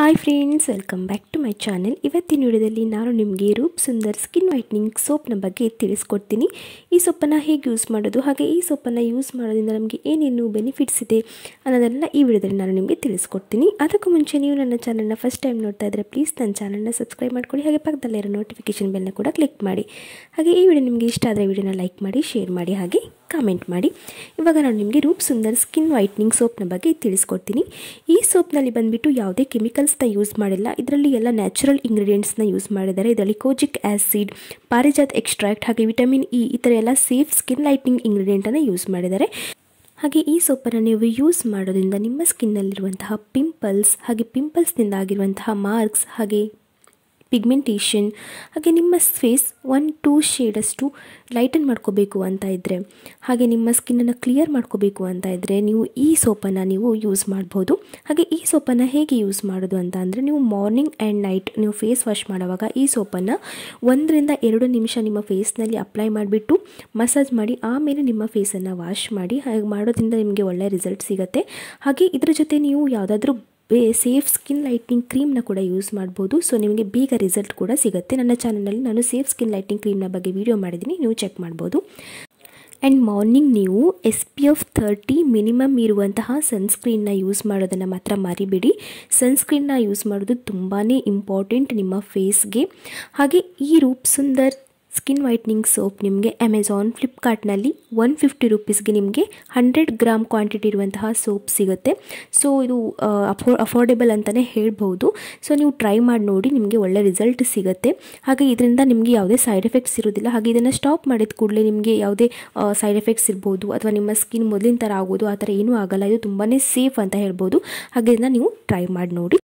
hi friends welcome back to my channel ಇವತ್ತಿನ ವಿಡಿಯೋದಲ್ಲಿ ನಾನು ನಿಮಗೆ ರೂಪ್ ಸುಂದರ್ ಸ್ಕಿನ್ ವೈಟ್ನಿಂಗ್ ಸೋಪ್ನ ಬಗ್ಗೆ ತಿಳಿಸ್ಕೊಡ್ತೀನಿ ಈ ಸೊಪ್ಪನ್ನು ಹೇಗೆ ಯೂಸ್ ಮಾಡೋದು ಹಾಗೆ ಈ ಸೊಪ್ಪನ್ನು ಯೂಸ್ ಮಾಡೋದ್ರಿಂದ ನಮಗೆ ಏನೇನು ಬೆನಿಫಿಟ್ಸ್ ಇದೆ ಅನ್ನೋದನ್ನು ಈ ವಿಡಿಯೋದಲ್ಲಿ ನಾನು ನಿಮಗೆ ತಿಳಿಸ್ಕೊಡ್ತೀನಿ ಅದಕ್ಕೂ ಮುಂಚೆ ನೀವು ನನ್ನ ಚಾನಲ್ನ ಫಸ್ಟ್ ಟೈಮ್ ನೋಡ್ತಾ ಇದ್ದರೆ ಪ್ಲೀಸ್ ನನ್ನ ಚಾನಲ್ನ ಸಬ್ಸ್ಕ್ರೈಬ್ ಮಾಡ್ಕೊಳ್ಳಿ ಹಾಗೆ ಪಕ್ಕದಲ್ಲಿರೋ ನೋಟಿಫಿಕೇಷನ್ ಬೆಲ್ನ ಕೂಡ ಕ್ಲಿಕ್ ಮಾಡಿ ಹಾಗೆ ಈ ವಿಡಿಯೋ ನಿಮಗೆ ಇಷ್ಟ ಆದರೆ ವಿಡಿಯೋನ ಲೈಕ್ ಮಾಡಿ ಶೇರ್ ಮಾಡಿ ಹಾಗೆ ಕಮೆಂಟ್ ಮಾಡಿ ಇವಾಗ ನಾನು ನಿಮಗೆ ರೂಪ್ ಸುಂದರ್ ಸ್ಕಿನ್ ವೈಟ್ನಿಂಗ್ ಸೋಪ್ನ ಬಗ್ಗೆ ತಿಳಿಸ್ಕೊಡ್ತೀನಿ ಈ ಸೋಪ್ನಲ್ಲಿ ಬಂದುಬಿಟ್ಟು ಯಾವುದೇ ಕೆಮಿಕಲ್ಸ್ನ ಯೂಸ್ ಮಾಡಿಲ್ಲ ಇದರಲ್ಲಿ ಎಲ್ಲ ನ್ಯಾಚುರಲ್ ಇಂಗ್ರೀಡಿಯೆಂಟ್ಸ್ನ ಯೂಸ್ ಮಾಡಿದ್ದಾರೆ ಇದರಲ್ಲಿ ಕೋಜಿಕ್ ಆ್ಯಸಿಡ್ ಪಾರಿಜಾತ್ ಎಕ್ಸ್ಟ್ರಾಕ್ಟ್ ಹಾಗೆ ವಿಟಮಿನ್ ಇ e ಈ ಥರ ಎಲ್ಲ ಸೇಫ್ ಸ್ಕಿನ್ ಲೈಟ್ನಿಂಗ್ ಇಂಗ್ರೀಡಿಯೆಂಟನ್ನು ಯೂಸ್ ಮಾಡಿದ್ದಾರೆ ಹಾಗೆ ಈ ಸೋಪನ್ನು ನೀವು ಯೂಸ್ ಮಾಡೋದ್ರಿಂದ ನಿಮ್ಮ ಸ್ಕಿನ್ನಲ್ಲಿರುವಂತಹ ಪಿಂಪಲ್ಸ್ ಹಾಗೆ ಪಿಂಪಲ್ಸ್ನಿಂದ ಆಗಿರುವಂತಹ ಮಾರ್ಕ್ಸ್ ಹಾಗೆ ಪಿಗ್ಮೆಂಟೇಷನ್ ಹಾಗೆ ನಿಮ್ಮ ಫೇಸ್ ಒನ್ ಟೂ ಶೇಡಷ್ಟು ಲೈಟನ್ ಮಾಡ್ಕೋಬೇಕು ಅಂತ ಇದ್ದರೆ ಹಾಗೆ ನಿಮ್ಮ ಸ್ಕಿನ್ನನ್ನು ಕ್ಲಿಯರ್ ಮಾಡ್ಕೋಬೇಕು ಅಂತ ಇದ್ದರೆ ನೀವು ಈ ಸೋಪನ್ನು ನೀವು ಯೂಸ್ ಮಾಡ್ಬೋದು ಹಾಗೆ ಈ ಸೋಪನ್ನು ಹೇಗೆ ಯೂಸ್ ಮಾಡೋದು ಅಂತ ಅಂದರೆ ನೀವು ಮಾರ್ನಿಂಗ್ ಆ್ಯಂಡ್ ನೈಟ್ ನೀವು ಫೇಸ್ ವಾಶ್ ಮಾಡುವಾಗ ಈ ಸೋಪನ್ನು ಒಂದರಿಂದ ಎರಡು ನಿಮಿಷ ನಿಮ್ಮ ಫೇಸ್ನಲ್ಲಿ ಅಪ್ಲೈ ಮಾಡಿಬಿಟ್ಟು ಮಸಾಜ್ ಮಾಡಿ ಆಮೇಲೆ ನಿಮ್ಮ ಫೇಸನ್ನು ವಾಶ್ ಮಾಡಿ ಹಾಗೆ ಮಾಡೋದ್ರಿಂದ ನಿಮಗೆ ಒಳ್ಳೆಯ ರಿಸಲ್ಟ್ ಸಿಗುತ್ತೆ ಹಾಗೆ ಇದರ ಜೊತೆ ನೀವು ಯಾವುದಾದ್ರೂ ಬೇ ಸೇಫ್ ಸ್ಕಿನ್ ಲೈಟ್ನಿಂಗ್ ಕ್ರೀಮ್ನ ಕೂಡ ಯೂಸ್ ಮಾಡ್ಬೋದು ಸೊ ನಿಮಗೆ ಬೇಗ ರಿಸಲ್ಟ್ ಕೂಡ ಸಿಗುತ್ತೆ ನನ್ನ ಚಾನಲಲ್ಲಿ ನಾನು ಸೇಫ್ ಸ್ಕಿನ್ ಲೈಟಿಂಗ್ ಕ್ರೀಮ್ನ ಬಗ್ಗೆ ವೀಡಿಯೋ ಮಾಡಿದ್ದೀನಿ ನೀವು ಚೆಕ್ ಮಾಡ್ಬೋದು ಆ್ಯಂಡ್ ಮಾರ್ನಿಂಗ್ ನೀವು S P F thirty minimum ಇರುವಂತಹ ಸನ್ಸ್ಕ್ರೀನ್ನ ಯೂಸ್ ಮಾಡೋದನ್ನು ಮಾತ್ರ ಮರಿಬೇಡಿ ಸನ್ಸ್ಕ್ರೀನ್ನ ಯೂಸ್ ಮಾಡೋದು ತುಂಬಾ ಇಂಪಾರ್ಟೆಂಟ್ ನಿಮ್ಮ ಫೇಸ್ಗೆ ಹಾಗೆ ಈ Roop Sundar skin whitening soap ನಿಮಗೆ ಅಮೆಝಾನ್ ಫ್ಲಿಪ್ಕಾರ್ಟ್ನಲ್ಲಿ ಒನ್ ಫಿಫ್ಟಿ ರುಪೀಸ್ಗೆ ನಿಮಗೆ ಹಂಡ್ರೆಡ್ ಗ್ರಾಮ್ ಕ್ವಾಂಟಿಟಿ ಇರುವಂತಹ ಸೋಪ್ ಸಿಗುತ್ತೆ ಸೊ ಇದು ಅಫೋ ಅಫೋರ್ಡೆಬಲ್ ಅಂತಲೇ ಹೇಳ್ಬೋದು ಸೊ ನೀವು ಟ್ರೈ ಮಾಡಿ ನೋಡಿ ನಿಮಗೆ ಒಳ್ಳೆ ರಿಸಲ್ಟ್ ಸಿಗುತ್ತೆ ಹಾಗೆ ಇದರಿಂದ ನಿಮಗೆ ಯಾವುದೇ ಸೈಡ್ ಎಫೆಕ್ಟ್ಸ್ ಇರೋದಿಲ್ಲ ಹಾಗೆ ಇದನ್ನು ಸ್ಟಾಪ್ ಮಾಡಿದ ಕೂಡಲೇ ನಿಮಗೆ ಯಾವುದೇ ಸೈಡ್ ಎಫೆಕ್ಟ್ಸ್ ಇರ್ಬೋದು ಅಥವಾ ನಿಮ್ಮ ಸ್ಕಿನ್ ಮೊದಲಿನ ಥರ ಆಗೋದು ಆ ಥರ ಏನೂ ಆಗಲ್ಲ ಇದು ತುಂಬಾ ಸೇಫ್ ಅಂತ ಹೇಳ್ಬೋದು ಹಾಗೆ ಇದನ್ನು ನೀವು ಟ್ರೈ ಮಾಡಿ ನೋಡಿ